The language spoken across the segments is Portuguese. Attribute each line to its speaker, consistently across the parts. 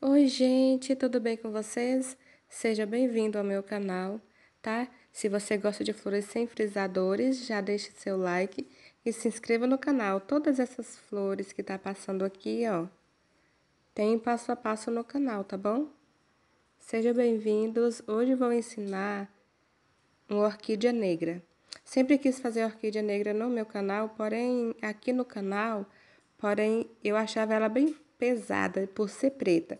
Speaker 1: Oi, gente, tudo bem com vocês? Seja bem-vindo ao meu canal, tá? Se você gosta de flores sem frisadores, já deixe seu like e se inscreva no canal. Todas essas flores que tá passando aqui, ó, tem passo a passo no canal, tá bom? Sejam bem-vindos. Hoje vou ensinar uma orquídea negra. Sempre quis fazer orquídea negra no meu canal, porém, aqui no canal, porém, eu achava ela bem pesada por ser preta.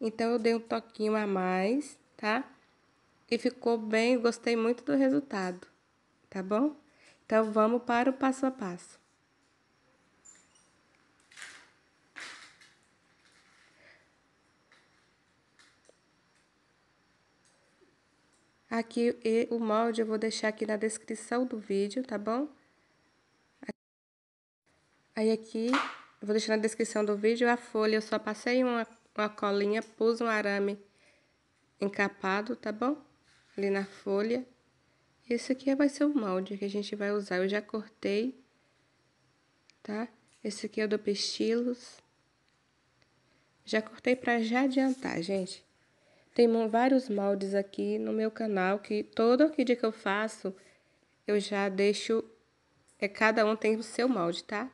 Speaker 1: Então, eu dei um toquinho a mais, tá? E ficou bem, gostei muito do resultado, tá bom? Então, vamos para o passo a passo. Aqui e o molde eu vou deixar aqui na descrição do vídeo, tá bom? Aí aqui, eu vou deixar na descrição do vídeo a folha, eu só passei uma uma colinha, pus um arame encapado, tá bom? Ali na folha. Esse aqui vai ser o molde que a gente vai usar. Eu já cortei, tá? Esse aqui é do Pestilos. Já cortei para já adiantar, gente. Tem vários moldes aqui no meu canal que todo dia que eu faço, eu já deixo... É, cada um tem o seu molde, tá?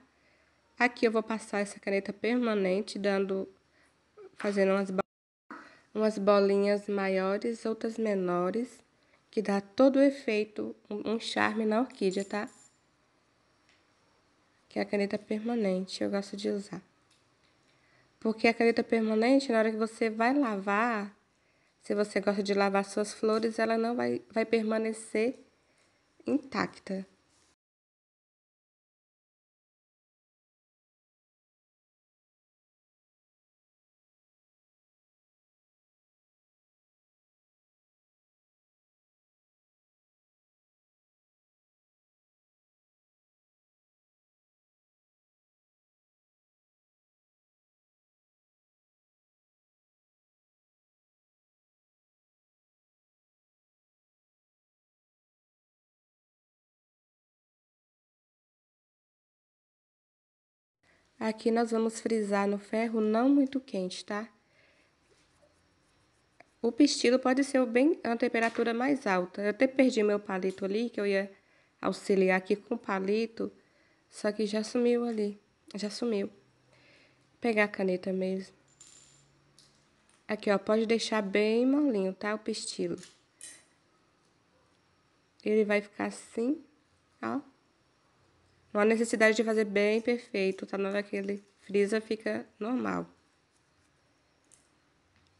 Speaker 1: Aqui eu vou passar essa caneta permanente, dando fazendo umas, umas bolinhas maiores, outras menores, que dá todo o efeito, um, um charme na orquídea, tá? Que é a caneta permanente, eu gosto de usar. Porque a caneta permanente, na hora que você vai lavar, se você gosta de lavar suas flores, ela não vai,
Speaker 2: vai permanecer intacta. Aqui nós vamos frisar no ferro não muito quente,
Speaker 1: tá? O pistilo pode ser bem a temperatura mais alta. Eu até perdi meu palito ali, que eu ia auxiliar aqui com o palito, só que já sumiu ali, já sumiu. Vou pegar a caneta mesmo. Aqui, ó, pode deixar bem molinho, tá? O pistilo. Ele vai ficar assim, ó. Não há necessidade de fazer bem perfeito, tá? Não hora é que ele frisa, fica normal.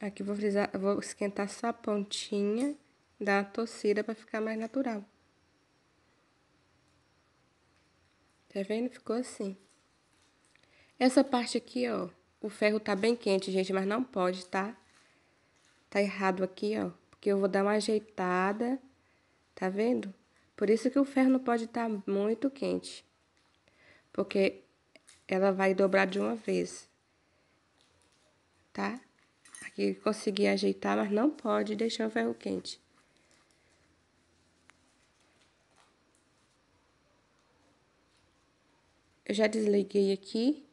Speaker 1: Aqui vou frisar, vou esquentar só a pontinha da torcida para ficar mais natural. Tá vendo? Ficou assim. Essa parte aqui, ó, o ferro tá bem quente, gente, mas não pode, tá? Tá errado aqui, ó, porque eu vou dar uma ajeitada, tá vendo? Por isso que o ferro não pode estar tá muito quente porque ela vai dobrar de uma vez, tá? Aqui consegui ajeitar, mas não pode deixar o ferro quente. Eu já desliguei aqui,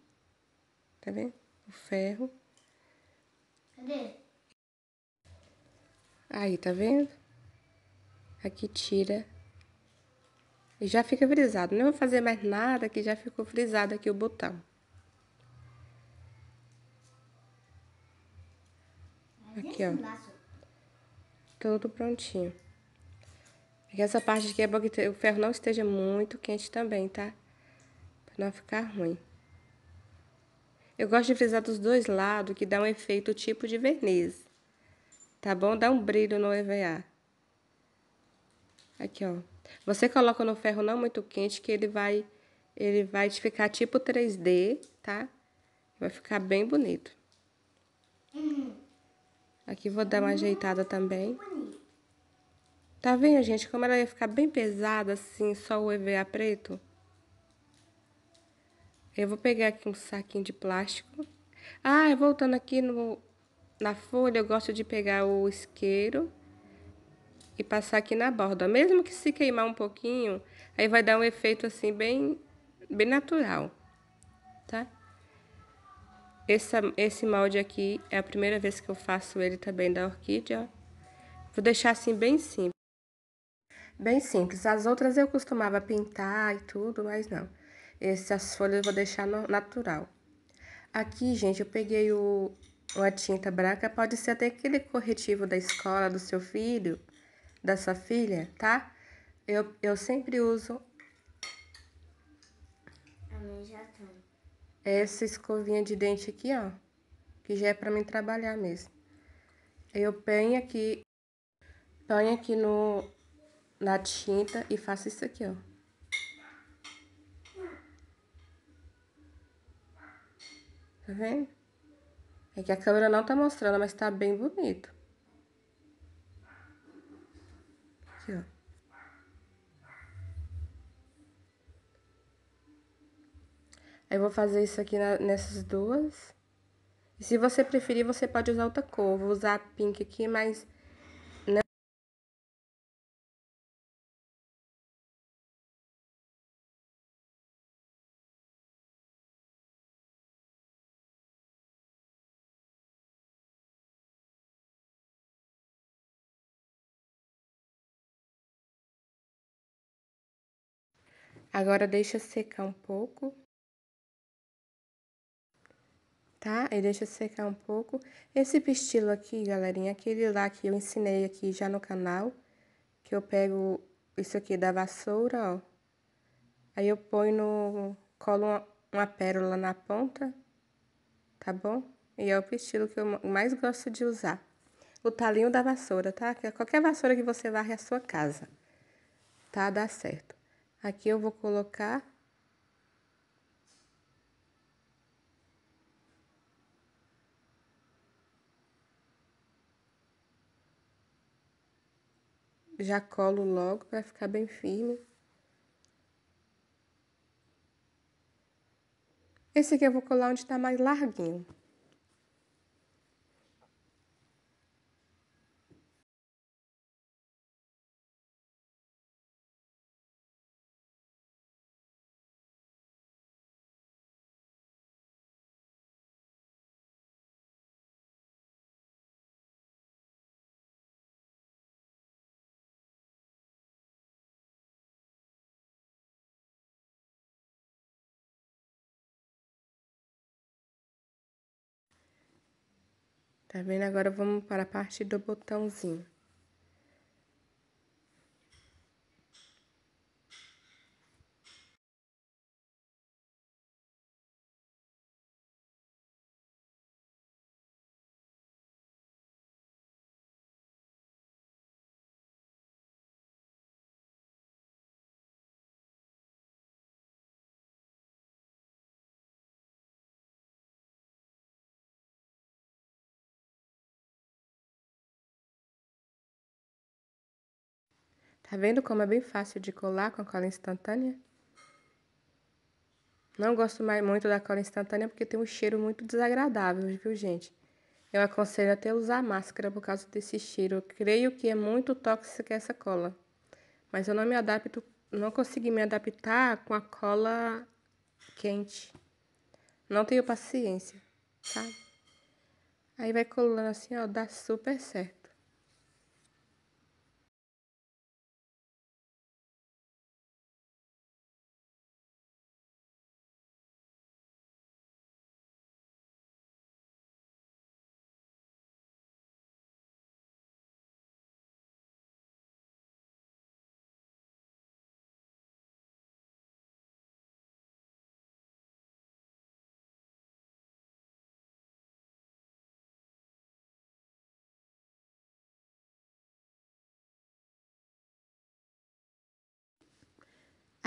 Speaker 1: tá vendo? O ferro. Cadê? Aí, tá vendo? Aqui tira e já fica frisado. Não vou fazer mais nada que já ficou frisado aqui o botão. Aqui, ó. Tudo prontinho. Porque essa parte aqui é bom que o ferro não esteja muito quente também, tá? Pra não ficar ruim. Eu gosto de frisar dos dois lados, que dá um efeito tipo de verniz. Tá bom? Dá um brilho no EVA. Aqui, ó. Você coloca no ferro não muito quente que ele vai ele vai ficar tipo 3D, tá? Vai ficar bem bonito. Aqui vou dar uma ajeitada também. Tá vendo, gente, como ela ia ficar bem pesada assim, só o EVA preto? Eu vou pegar aqui um saquinho de plástico. Ah, voltando aqui no, na folha, eu gosto de pegar o isqueiro e passar aqui na borda. Mesmo que se queimar um pouquinho, aí vai dar um efeito assim bem, bem natural, tá? Essa, esse molde aqui é a primeira vez que eu faço ele também da orquídea. Vou deixar assim bem simples. Bem simples. As outras eu costumava pintar e tudo, mas não. Essas folhas eu vou deixar natural. Aqui, gente, eu peguei o, uma tinta branca. Pode ser até aquele corretivo da escola do seu filho da sua filha, tá? Eu, eu sempre uso. A minha já Essa escovinha de dente aqui, ó. Que já é pra mim trabalhar mesmo. Eu ponho aqui. Ponho aqui no, na tinta e faço isso aqui, ó. Tá vendo? É que a câmera não tá mostrando, mas tá bem bonito. Aqui, ó. Aí, eu vou fazer isso aqui na, nessas duas. E se você preferir,
Speaker 2: você pode usar outra cor. Vou usar pink aqui, mas Agora deixa secar um pouco. Tá? E deixa secar um pouco.
Speaker 1: Esse pistilo aqui, galerinha, aquele lá que eu ensinei aqui já no canal, que eu pego isso aqui da vassoura, ó. Aí eu ponho no... colo uma, uma pérola na ponta, tá bom? E é o pistilo que eu mais gosto de usar. O talinho da vassoura, tá? É qualquer vassoura que você varre a sua casa, tá? Dá certo. Aqui eu vou colocar já colo logo para ficar bem firme. Esse aqui eu vou colar onde está mais larguinho.
Speaker 2: Tá vendo? Agora vamos para a parte do botãozinho. Tá vendo como é bem fácil de colar com a cola instantânea?
Speaker 1: Não gosto mais muito da cola instantânea porque tem um cheiro muito desagradável, viu, gente? Eu aconselho até usar máscara por causa desse cheiro. Eu creio que é muito tóxica essa cola. Mas eu não me adapto, não consegui me adaptar com a cola quente. Não tenho paciência, tá? Aí
Speaker 2: vai colando assim, ó, dá super certo.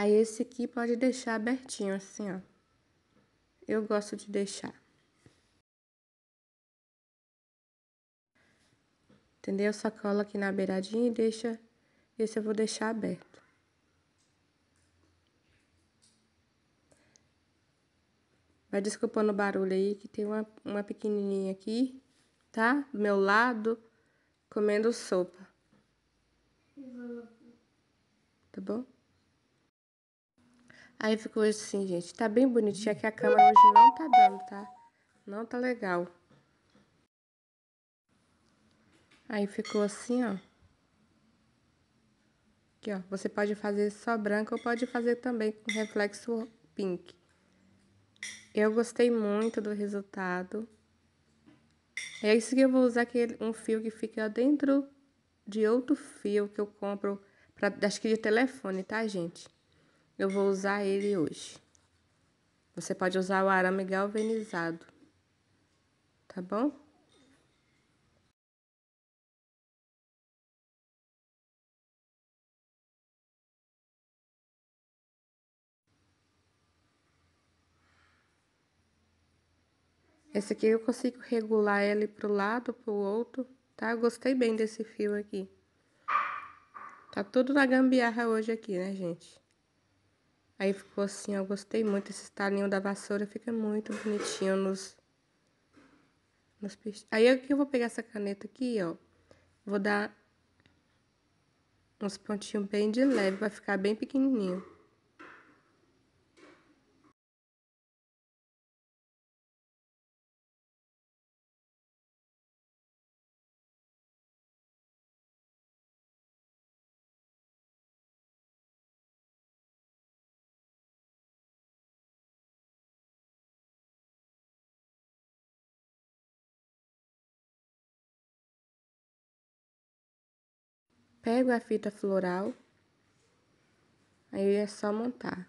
Speaker 2: Aí esse aqui pode deixar abertinho assim, ó. Eu gosto de deixar.
Speaker 1: Entendeu? Só cola aqui na beiradinha e deixa... Esse eu vou deixar aberto. Vai desculpando o barulho aí, que tem uma, uma pequenininha aqui, tá? Do meu lado, comendo sopa. Tá bom? Aí ficou assim, gente, tá bem bonitinho, aqui a câmera hoje não tá dando, tá? Não tá legal. Aí ficou assim, ó. Aqui, ó, você pode fazer só branco ou pode fazer também com reflexo pink. Eu gostei muito do resultado. É isso que eu vou usar aquele, um fio que fica dentro de outro fio que eu compro, pra, acho que de telefone, tá, gente? Eu vou usar ele hoje.
Speaker 2: Você pode usar o arame galvanizado, tá bom? Esse aqui eu consigo regular ele
Speaker 1: pro lado, pro outro, tá? Eu gostei bem desse fio aqui. Tá tudo na gambiarra hoje aqui, né, gente? Aí ficou assim, eu gostei muito. Esse estalinho da vassoura fica muito bonitinho nos. nos Aí aqui eu vou pegar essa caneta aqui, ó. Vou dar uns
Speaker 2: pontinhos bem de leve, vai ficar bem pequenininho. pego a fita floral, aí é só montar.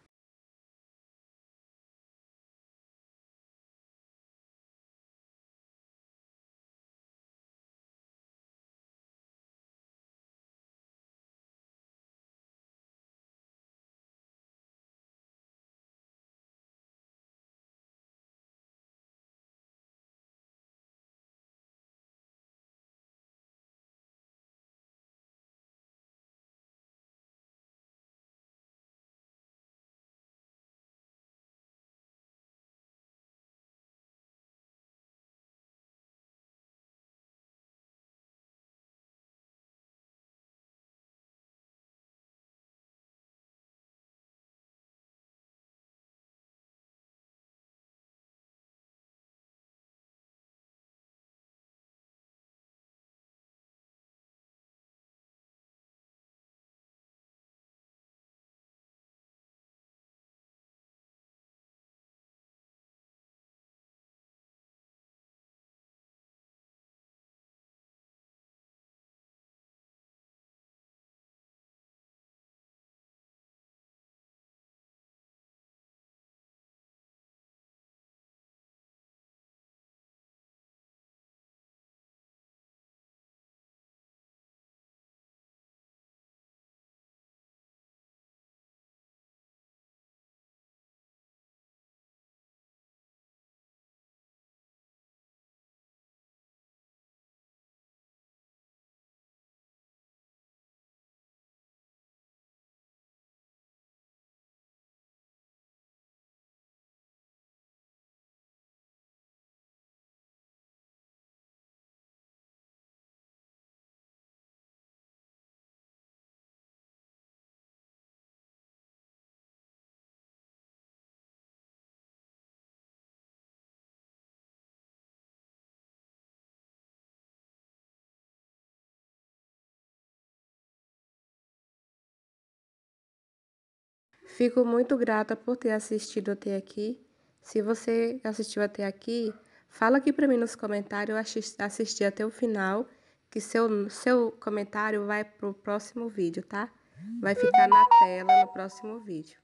Speaker 2: Fico muito grata por ter assistido até
Speaker 1: aqui. Se você assistiu até aqui, fala aqui para mim nos comentários, assistir assisti até o final, que seu, seu comentário vai para o próximo vídeo, tá?
Speaker 2: Vai ficar na tela no próximo vídeo.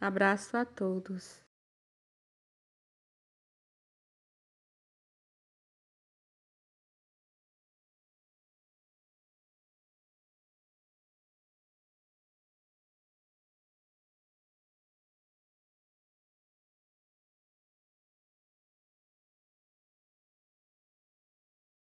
Speaker 2: Abraço a todos.